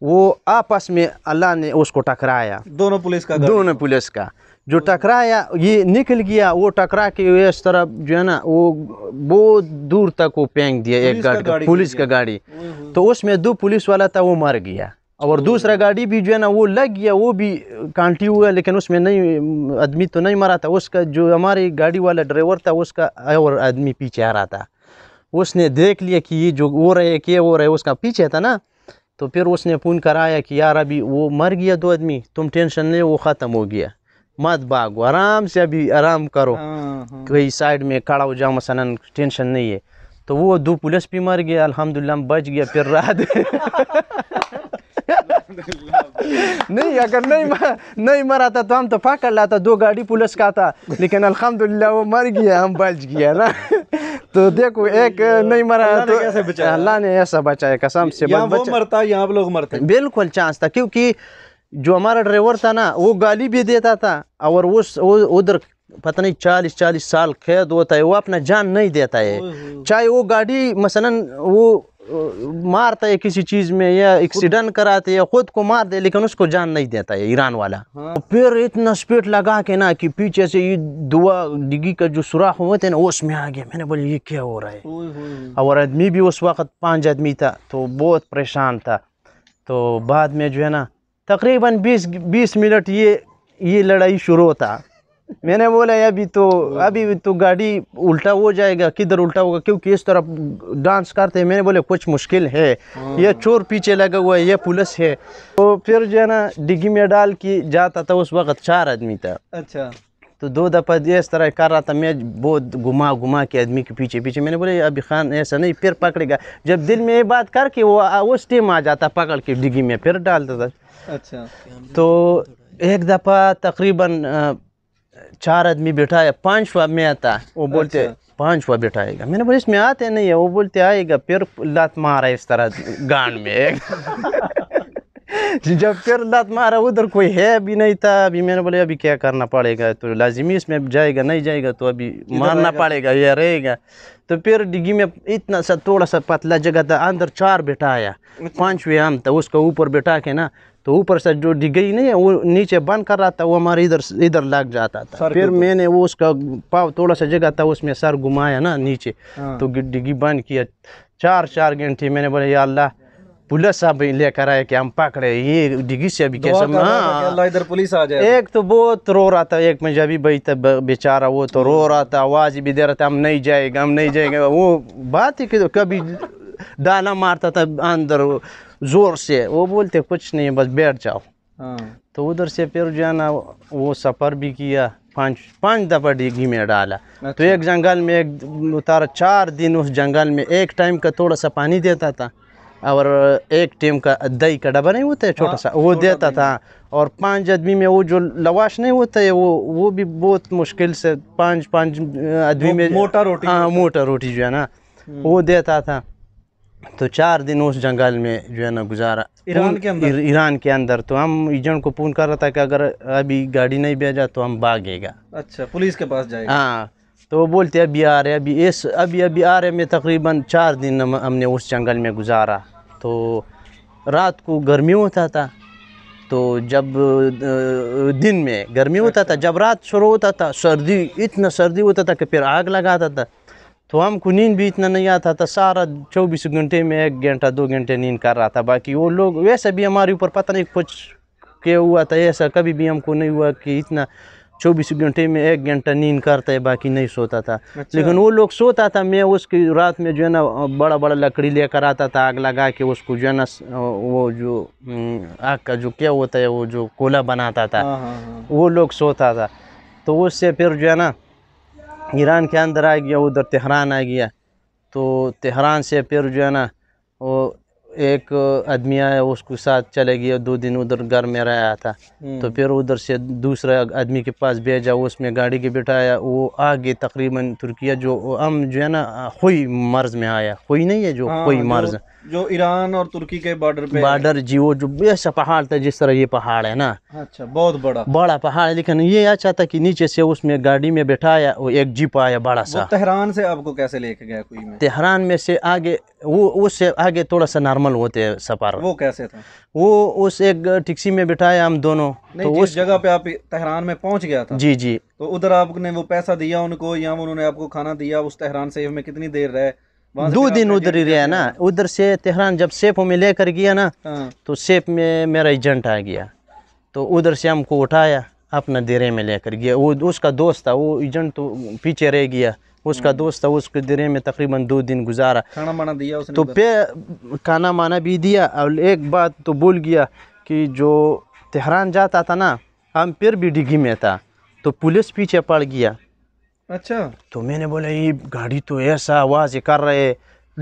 وہ آپس میں اللہ نے اس کو ٹکرایا دونوں پولیس کا دونوں پولیس کا جو ٹکرایا یہ نکل گیا وہ ٹکرا کے اس طرح جو ہے نا وہ بہت دور تک وہ پینک دیا ایک گاڑی پولیس کا گاڑی تو اس میں دو پولیس والا تھا وہ مر گیا اور دوسرا گاڑی بھی جو ہے نا وہ لگ گیا وہ بھی کانٹی ہوا لیکن اس میں نہیں آدمی تو نہیں مرا تھا اس کا جو ہماری گاڑی والا ڈرائیور تھا اس کا اور آدمی پیچھے آ رہا تھا اس نے دیکھ لیا کہ یہ جو وہ رہے کہ وہ رہے اس کا پیچھے تھا نا تو پھر اس نے فون کرایا کہ یار ابھی وہ مر گیا دو آدمی تم ٹینشن لے وہ ختم ہو گیا مت بھاگو آرام سے ابھی آرام کرو ہاں، ہاں۔ کوئی سائڈ میں کھڑا ہو جاؤ مثلا ٹینشن نہیں ہے تو وہ دو پولیس بھی مر گیا الحمدللہ بچ گیا پھر رات نہیں اگر نہیں مرا تھا تو ہم تو پکڑ لاتا دو گاڑی پولیس کا تھا لیکن الحمدللہ وہ مر گیا ہم بچ گیا نا تو دیکھو ایک نہیں مرا تو اللہ نے ایسا بچایا قسم سے وہ مرتا یہاں لوگ مرتے بالکل چانس تھا کیونکہ جو ہمارا ڈرائیور تھا نا وہ گالی بھی دیتا تھا اور وہ ادھر پتہ نہیں چالیس چالیس سال قید ہوتا ہے وہ اپنا جان نہیں دیتا ہے چاہے وہ گاڑی مثلا وہ مارتا ہے کسی چیز میں یا ایکسیڈنٹ کراتے یا خود کو مار دے لیکن اس کو جان نہیں دیتا ہے ایران والا ہاں۔ پھر اتنا سپیٹ لگا کے نا کہ پیچھے سے یہ دعا ڈگی کا جو سوراخ ہوئے تھے نا اس میں آ گیا میں نے بولا یہ کیا ہو رہا ہے اور آدمی بھی اس وقت پانچ آدمی تھا تو بہت پریشان تھا تو بعد میں جو ہے نا تقریباً بیس منٹ یہ یہ لڑائی شروع ہوتا میں نے بولا ابھی تو ابھی تو گاڑی الٹا ہو جائے گا کدھر الٹا ہوگا کیونکہ اس طرح ڈانس کرتے ہیں میں نے بولے کچھ مشکل ہے ہاں۔ یہ چور پیچھے لگا ہوا ہے یہ پولیس ہے تو پھر جو ہے نا ڈگی میں ڈال کے جاتا تھا اس وقت چار آدمی تھا اچھا تو دو دفعہ اس طرح کر رہا تھا میں بہت گھما گھما کے آدمی کے پیچھے پیچھے میں نے بولے ابھی خان ایسا نہیں پھر پکڑے گا جب دل میں یہ بات کر کے وہ اس ٹیم آ جاتا پکڑ کے ڈگی میں پھر ڈالتا تھا اچھا تو ایک دفعہ تقریباً چار آدمی بیٹھا پانچ وا میں آتا وہ بولتے اچھا۔ پانچواں بیٹھا میں نے اس میں آتے نہیں ہے وہ بولتے آئے گا پھر لات مارا اس طرح گان میں جب پھر لات مارا ادھر کوئی ہے بھی نہیں تھا ابھی میں نے بولے ابھی کیا کرنا پڑے گا تو لازمی اس میں جائے گا نہیں جائے گا تو ابھی مارنا پڑے گا یہ رہے گا تو پھر ڈگی میں اتنا سا تھوڑا سا پتلا جگہ تھا اندر چار بیٹھا آیا اچھا۔ پانچویں آم تھا اس کو اوپر بیٹھا کے نا تو اوپر سے جو ڈگئی نہیں ہے وہ نیچے بند کر رہا تھا وہ ہمارے ادھر ادھر لگ جاتا تھا پھر میں نے وہ اس کا پاؤ تھوڑا سا جگہ تھا اس میں سر گھمایا نا نیچے ہاں۔ تو ڈگی بند کیا چار چار گھنٹے میں نے بولا یا اللہ پولیس صاحب لے کر آئے کہ ہم پکڑے یہ ڈگی سے ابھی کیسے ہاں۔ اللہ ادھر پولیس آ جائے ایک تو بہت رو رہا تھا ایک میں جبھی بھائی تھا بیچارہ وہ تو رو رہا تھا آواز بھی دے رہا تھا ہم نہیں جائے گا ہم نہیں جائے گا وہ بات ہی کہ کبھی دانا مارتا تھا اندر زور سے وہ بولتے کچھ نہیں بس بیٹھ جاؤ ہاں۔ تو ادھر سے پھر جو ہے نا وہ سفر بھی کیا پانچ پانچ دفعہ ڈگی میں ڈالا تو اچھا۔ ایک جنگل میں ایک اتارا چار دن اس جنگل میں ایک ٹائم کا تھوڑا سا پانی دیتا تھا اور ایک ٹیم کا دہی کا ڈبا نہیں ہوتا ہے چھوٹا سا وہ ہاں، دیتا تھا اور پانچ آدمی میں وہ جو لواش نہیں ہوتا ہے وہ وہ بھی بہت مشکل سے پانچ پانچ آدمی میں ہاں موٹا روٹی جو ہے نا وہ دیتا تھا تو چار دن اس جنگل میں جو ہے نا گزارا ایران کے اندر ایران کے اندر تو ہم ایجنٹ کو فون کر رہا تھا کہ اگر ابھی گاڑی نہیں بھیجا تو ہم بھاگے گا اچھا پولیس کے پاس جائے گا ہاں تو وہ بولتے ابھی آ رہے ابھی اس ابھی ابھی آ رہے میں تقریباً چار دن ہم نے اس جنگل میں گزارا تو رات کو گرمی ہوتا تھا تو جب دن میں گرمی ہوتا تھا اچھا۔ جب رات شروع ہوتا تھا سردی اتنا سردی ہوتا تھا کہ پھر آگ لگاتا تھا تو ہم کو نیند بھی اتنا نہیں آتا تھا سارا چوبیس گھنٹے میں ایک گھنٹہ دو گھنٹے نیند کر رہا تھا باقی وہ لوگ ویسا بھی ہمارے اوپر پتہ نہیں کچھ کیا ہوا تھا ایسا کبھی بھی ہم کو نہیں ہوا کہ اتنا چوبیس گھنٹے میں ایک گھنٹہ نیند کرتا ہے باقی نہیں سوتا تھا اچھا۔ لیکن وہ لوگ سوتا تھا میں اس کی رات میں جو ہے نا بڑا بڑا لکڑی لے کر آتا تھا آگ لگا کے اس کو جو ہے نا وہ جو آگ کا جو کیا ہوتا ہے وہ جو کولا بناتا تھا ہاں، ہاں، ہاں۔ وہ لوگ سوتا تھا تو اس سے پھر جو ہے نا ایران کے اندر آ گیا ادھر تہران آ گیا تو تہران سے پھر جو ہے نا وہ ایک آدمی آیا اس کے ساتھ چلے گیا دو دن ادھر گھر میں رہا تھا تو پھر ادھر سے دوسرا آدمی کے پاس بھیجا اس میں گاڑی کے بٹھایا وہ آ تقریباً ترکیہ جو ام جو ہے نا خوئی مرض میں آیا خوئی نہیں ہے جو ہاں، خوئی مرض جو ایران اور ترکی کے بارڈر پہ بارڈر جی وہ جو ایسا پہاڑ تھا جس طرح یہ پہاڑ ہے نا اچھا بہت بڑا بڑا پہاڑ ہے لیکن یہ اچھا تھا کہ نیچے سے اس میں گاڑی میں بیٹھایا تہران سے آپ کو کیسے لے کے گیا کوئی میں تہران میں سے آگے وہ اس سے آگے تھوڑا سا نارمل ہوتے ہیں سفر وہ کیسے تھا وہ اس ایک ٹیکسی میں بیٹھایا ہم دونوں جگہ پہ آپ تہران میں پہنچ گیا تھا جی جی تو ادھر آپ نے وہ پیسہ دیا ان کو یا انہوں نے آپ کو کھانا دیا اس تہران سے میں کتنی دیر رہے دو دن ادھر ہی رہا نا ادھر سے تہران جب سیپوں میں لے کر گیا نا تو سیف میں میرا ایجنٹ آ گیا تو ادھر سے ہم کو اٹھایا اپنا دیرے میں لے کر گیا وہ اس کا دوست تھا وہ ایجنٹ تو پیچھے رہ گیا اس کا دوست تھا اس کے دیرے میں تقریباً دو دن گزارا کھانا تو پہ کھانا مانا بھی دیا اور ایک بات تو بول گیا کہ جو تہران جاتا تھا نا ہم پھر بھی ڈگی میں تھا تو پولیس پیچھے پڑ گیا اچھا تو میں نے بولا یہ گاڑی تو ایسا آواز کر رہے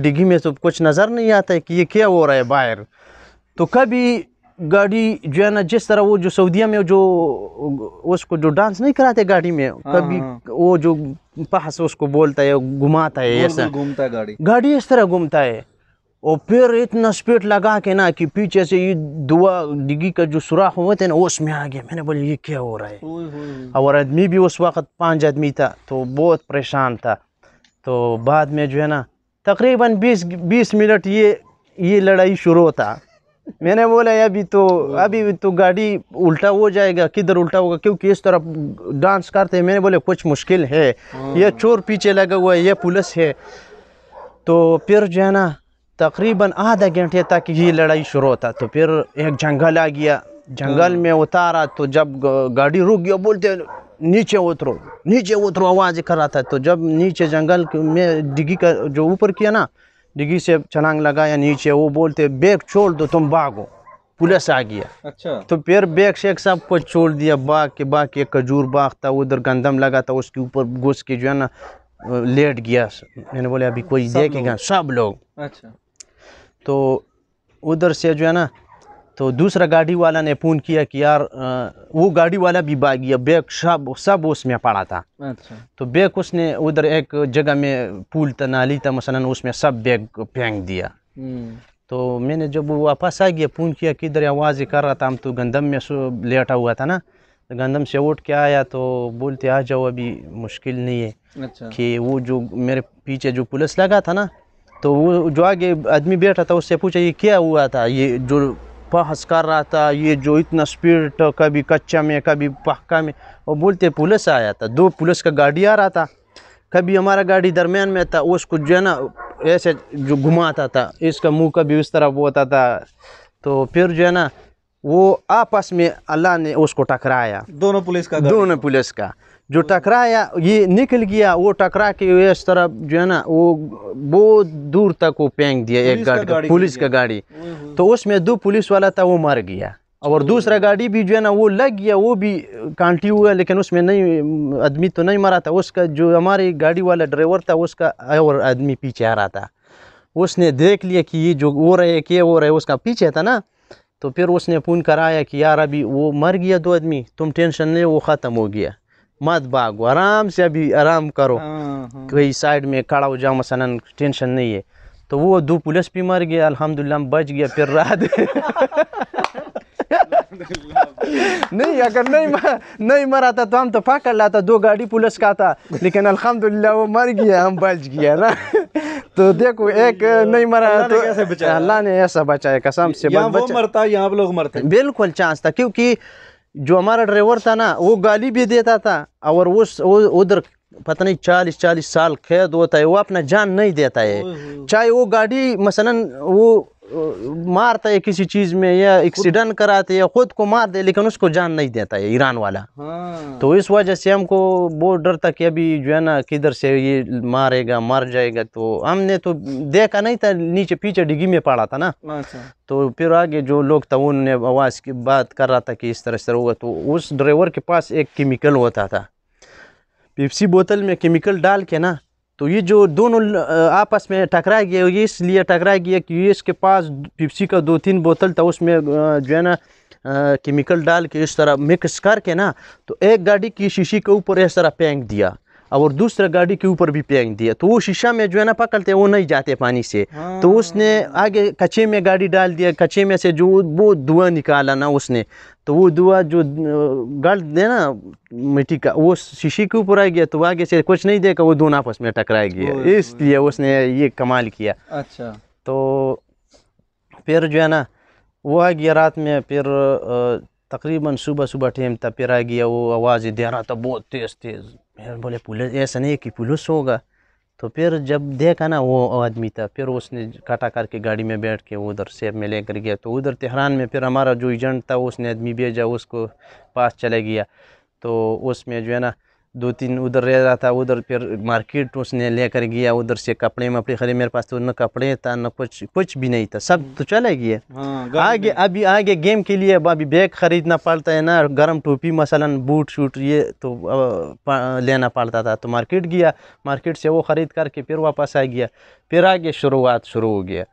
ڈگی میں تو کچھ نظر نہیں آتا ہے کہ یہ کیا ہو رہا ہے باہر تو کبھی گاڑی جو ہے نا جس طرح وہ جو سعودیہ میں جو اس کو جو ڈانس نہیں کراتے گاڑی میں ہاں، کبھی ہاں۔ وہ جو پاس اس کو بولتا ہے گھماتا ہے گھومتا ہے گاڑی گاڑی اس طرح گھومتا ہے اور پھر اتنا سپیٹ لگا کے نا کہ پیچھے سے یہ دعا ڈگی کا جو سوراخ ہوئے تھے نا اس میں آ گیا میں نے بولا یہ کیا ہو رہا ہے اور آدمی بھی اس وقت پانچ آدمی تھا تو بہت پریشان تھا تو بعد میں جو ہے نا تقریباً بیس بیس منٹ یہ یہ لڑائی شروع ہوتا میں نے بولا ابھی تو ابھی تو گاڑی الٹا ہو جائے گا کدھر الٹا ہوگا کیونکہ اس طرح ڈانس کرتے ہیں میں نے بولے کچھ مشکل ہے ہاں۔ یہ چور پیچھے لگا ہوا ہے یہ پولیس ہے تو پھر جو ہے نا تقریباً آدھا گھنٹے تک یہ لڑائی شروع ہوتا تو پھر ایک جنگل آ گیا جنگل میں اتارا تو جب گاڑی رک گیا بولتے نیچے اترو نیچے اترو آواز کر رہا تھا تو جب نیچے جنگل میں ڈگی کا جو اوپر کیا نا ڈگی سے چھلانگ لگایا نیچے وہ بولتے بیگ چھوڑ دو تم بھاگو پولیس آ گیا اچھا۔ تو پھر بیگ شیخ صاحب سب کو چھوڑ دیا باغ کے باغ کے کھجور باغ تھا ادھر گندم لگا تھا اس کے اوپر گھس کے جو ہے نا لیٹ گیا میں نے بولے ابھی کوئی دیکھے گا سب لوگ اچھا۔ تو ادھر سے جو ہے نا تو دوسرا گاڑی والا نے فون کیا کہ یار وہ گاڑی والا بھی گیا بیگ سب سب اس میں پڑا تھا اچھا۔ تو بیگ اس نے ادھر ایک جگہ میں پول تھا نالی تھا مثلا اس میں سب بیگ پھینک دیا تو میں نے جب وہ واپس آ گیا فون کیا ادھر آواز کر رہا تھا ہم تو گندم میں سو لیٹا ہوا تھا نا گندم سے اٹھ کے آیا تو بولتے آ جاؤ ابھی مشکل نہیں ہے اچھا۔ کہ وہ جو میرے پیچھے جو پولس لگا تھا نا تو وہ جو آگے آدمی بیٹھا تھا اس سے پوچھا یہ کیا ہوا تھا یہ جو پہنس کر رہا تھا یہ جو اتنا اسپیڈ کبھی کچا میں کبھی پہکا میں وہ بولتے پولیس آیا تھا دو پولیس کا گاڑی آ رہا تھا کبھی ہمارا گاڑی درمیان میں تھا اس کو جو ہے نا ایسے جو گھماتا تھا اس کا منہ کبھی اس طرح ہوتا تھا تو پھر جو ہے نا وہ آپس میں اللہ نے اس کو ٹکرایا دونوں پولیس کا دونوں پولیس کا جو ٹکرایا یہ نکل گیا وہ ٹکرا کے اس طرح جو ہے نا وہ بہت دور تک وہ پینک دیا ایک گاڑی پولیس کا گاڑی تو اس میں دو پولیس والا تھا وہ مر گیا اور دوسرا گاڑی بھی جو ہے نا وہ لگ گیا وہ بھی کانٹی ہوا لیکن اس میں نہیں آدمی تو نہیں مرا تھا اس کا جو ہماری گاڑی والا ڈرائیور تھا اس کا اور آدمی پیچھے آ رہا تھا اس نے دیکھ لیا کہ یہ جو وہ رہے کہ وہ رہے اس کا پیچھے تھا نا تو پھر اس نے فون کرایا کہ یار ابھی وہ مر گیا دو آدمی تم ٹینشن نہیں وہ ختم ہو گیا مت بھاگو آرام سے ابھی آرام کرو ہاں، ہاں۔ میں کھڑا ہو جاؤ مثلا ٹینشن نہیں ہے تو وہ دو پولیس بھی مر گیا پھر نہیں اگر نہیں مرا تھا تو ہم تو پکڑ لاتا دو گاڑی پولیس کا تھا لیکن الحمد للہ وہ مر گیا ہم بچ گیا نا تو دیکھو ایک نہیں مرا تو اللہ نے ایسا بچایا بچا سے بالکل چانس تھا کیونکہ جو ہمارا ڈرائیور تھا نا وہ گالی بھی دیتا تھا اور وہ ادھر پتہ نہیں چالیس چالیس سال قید ہوتا ہے وہ اپنا جان نہیں دیتا ہے چاہے وہ گاڑی مثلاً وہ مارتا ہے کسی چیز میں یا ایکسیڈنٹ کراتے یا خود کو مار دے لیکن اس کو جان نہیں دیتا ہے ایران والا ہاں۔ تو اس وجہ سے ہم کو بہت تھا کہ ابھی جو ہے نا کدھر سے یہ مارے گا مار جائے گا تو ہم نے تو دیکھا نہیں تھا نیچے پیچھے ڈگی میں پڑا تھا نا اچھا۔ تو پھر آگے جو لوگ تھا ان نے آواز کی بات کر رہا تھا کہ اس طرح سے ہوگا تو اس ڈرائیور کے پاس ایک کیمیکل ہوتا تھا پیپسی بوتل میں کیمیکل ڈال کے نا تو یہ جو دونوں آپس میں ٹکرائے گیا یہ اس لیے ٹکرائے گیا کہ یہ اس کے پاس پیپسی کا دو تین بوتل تھا اس میں جو ہے نا کیمیکل ڈال کے اس طرح مکس کر کے نا تو ایک گاڑی کی شیشی کے اوپر اس طرح پینک دیا اور دوسرا گاڑی کے اوپر بھی پینک دیا تو وہ شیشہ میں جو ہے نا پکڑتے وہ نہیں جاتے پانی سے ہاں۔ تو اس نے آگے کچے میں گاڑی ڈال دیا کچھے میں سے جو وہ دعا نکالا نا اس نے تو وہ دعا جو گڑ دے نا مٹی کا وہ شیشے کے اوپر آ گیا تو آگے سے کچھ نہیں دے کہ وہ دونوں آپس میں ٹکرائے گیا اس لیے اس نے یہ کمال کیا اچھا تو پھر جو ہے نا وہ آ گیا رات میں پھر تقریباً صبح صبح ٹائم تھا پھر آ گیا وہ آواز دے رہا تھا بہت تیز تیز پھر بولے پولیس ایسا نہیں کہ پولیس ہوگا تو پھر جب دیکھا نا وہ آدمی تھا پھر اس نے کٹا کر کے گاڑی میں بیٹھ کے ادھر سیب میں لے کر گیا تو ادھر تہران میں پھر ہمارا جو ایجنٹ تھا اس نے آدمی بھیجا اس کو پاس چلے گیا تو اس میں جو ہے نا دو تین ادھر رہ رہا تھا ادھر پھر مارکیٹ اس نے لے کر گیا ادھر سے کپڑے مپڑے خرید میرے پاس تو نہ کپڑے تھا نہ کچھ کچھ بھی نہیں تھا سب تو چلے گیا آگے ابھی آگے گیم کے لیے ابھی بیگ خریدنا پڑتا ہے نا گرم ٹوپی مثلا بوٹ شوٹ یہ تو لینا پڑتا تھا تو مارکیٹ گیا مارکیٹ سے وہ خرید کر کے پھر واپس آ گیا پھر آگے شروعات شروع ہو گیا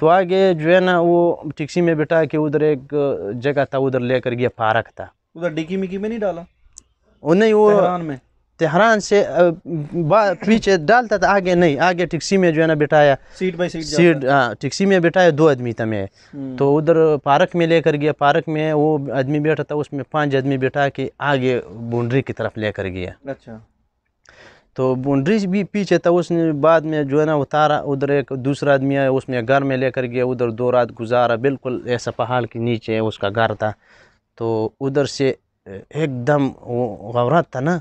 تو آگے جو ہے نا وہ ٹیکسی میں بیٹھا کے ادھر ایک جگہ تھا ادھر لے کر گیا پارک تھا ادھر ڈکی مکی میں نہیں ڈالا نہیں وہ تہران سے پیچھے ڈالتا تھا آگے نہیں آگے ٹیکسی میں جو ہے نا بٹھایا سیٹ بائی سیٹ سیٹ ہاں ٹیکسی میں بٹھایا دو آدمی تھا میں تو ادھر پارک میں لے کر گیا پارک میں وہ آدمی بیٹھا تھا اس میں پانچ آدمی بیٹھا کے آگے بونڈری کی طرف لے کر گیا اچھا تو بونڈری بھی پیچھے تھا اس نے بعد میں جو ہے نا اتارا ادھر ایک دوسرا آدمی آیا اس میں گھر میں لے کر گیا ادھر دو رات گزارا بالکل ایسا پہاڑ کے نیچے اس کا گھر تھا تو ادھر سے एकदम गौरत था ना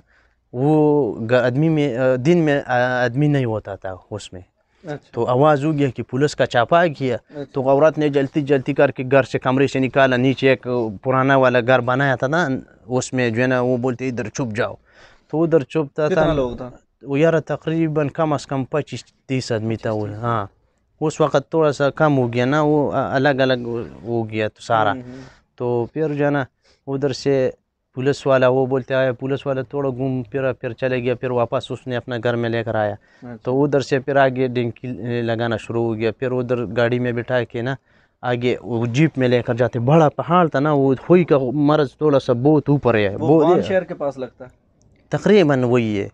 वो आदमी में दिन में आदमी नहीं होता था उसमें अच्छा। तो आवाज़ हो गया कि पुलिस का छापा किया अच्छा। तो औरत ने जल्दी जल्दी करके घर से कमरे से निकाला नीचे एक पुराना वाला घर बनाया था ना उसमें जो है ना वो बोलते इधर छुप जाओ तो उधर छुपता था लोग था वो यार तकरीबन कम अज़ कम पच्चीस तीस आदमी था वो हाँ उस वक़्त थोड़ा सा कम हो गया ना वो अलग अलग हो गया तो सारा तो फिर जो है ना उधर से پولیس والا وہ بولتے آیا پولیس والا تھوڑا گھوم پھر پھر چلے گیا پھر واپس اس نے اپنا گھر میں لے کر آیا اچھا۔ تو ادھر سے پھر آگے ڈنکی لگانا شروع ہو گیا پھر ادھر گاڑی میں بٹھا کے نا آگے جیپ میں لے کر جاتے بڑا پہاڑ تھا نا وہ ہوئی کا مرض تھوڑا سا بہت اوپر ہے شہر کے پاس لگتا تقریباً وہی ہے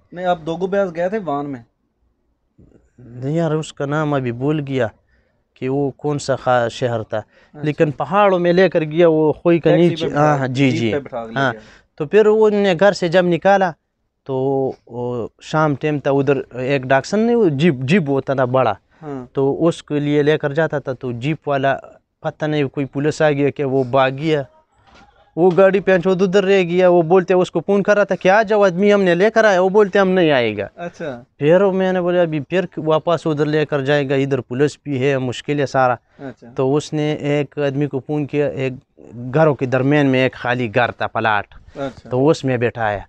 نہیں یار اس کا نام ابھی بول گیا کہ وہ کون سا شہر تھا لیکن پہاڑوں میں لے کر گیا وہ خوئی کا نیچے جی جی ہاں تو پھر وہ نے گھر سے جب نکالا تو شام ٹائم تھا ادھر ایک ڈاکسن نے جیپ جیپ ہوتا تھا بڑا تو اس کے لیے لے کر جاتا تھا تو جیپ والا پتہ نہیں کوئی پولیس آ گیا کہ وہ بھاگ گیا وہ گاڑی پینچو ادھر رہ گیا وہ بولتے اس کو فون کرا تھا کہ آ جاؤ آدمی ہم نے لے کر آیا وہ بولتے ہم نہیں آئے گا اچھا۔ پھر میں نے بولے ابھی پھر واپس ادھر لے کر جائے گا ادھر پولیس بھی ہے مشکل ہے سارا اچھا۔ تو اس نے ایک آدمی کو فون کیا ایک گھروں کے درمیان میں ایک خالی گھر تھا پلاٹ اچھا۔ تو اس میں بیٹھایا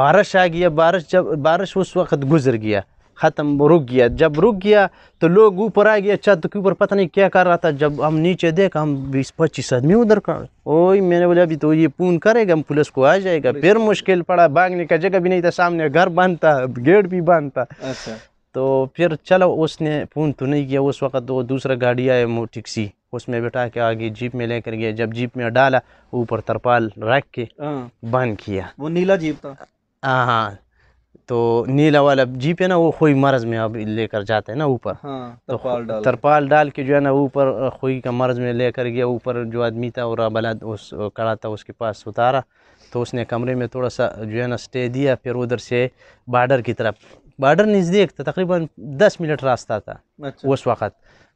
بارش آ گیا بارش جب بارش اس وقت گزر گیا ختم رک گیا جب رک گیا تو لوگ اوپر آ گیا چھت کے اوپر پتہ نہیں کیا کر رہا تھا جب ہم نیچے دیکھا ہم بیس پچیس آدمی ادھر کا اوئی میں نے بولا ابھی تو یہ پون کرے گا پولیس کو آ جائے گا پھر مشکل پڑا بھاگنے کا جگہ بھی نہیں تھا سامنے گھر باندھتا گیٹ بھی باندھتا اچھا۔ تو پھر چلو اس نے پون تو نہیں کیا اس وقت وہ دوسرا گاڑی آئے مو ٹیکسی اس میں بٹھا کے آگے جیپ میں لے کر گیا جب جیپ میں ڈالا اوپر ترپال رکھ کے ہاں۔ بند کیا وہ نیلا جیپ تھا ہاں ہاں तो नीला वाला जीप है ना वो खोई मर्ज में अब लेकर जाते हैं ना ऊपर हाँ, तरपाल डाल तरपाल डाल के जो है ना ऊपर खोई का मर्ज में लेकर गया ऊपर जो आदमी था और बला उस कड़ा था उसके पास उतारा तो उसने कमरे में थोड़ा सा जो है ना स्टे दिया फिर उधर से बॉर्डर की तरफ बॉर्डर नज़दीक था तकरीबन दस मिनट रास्ता था अच्छा। उस वक्त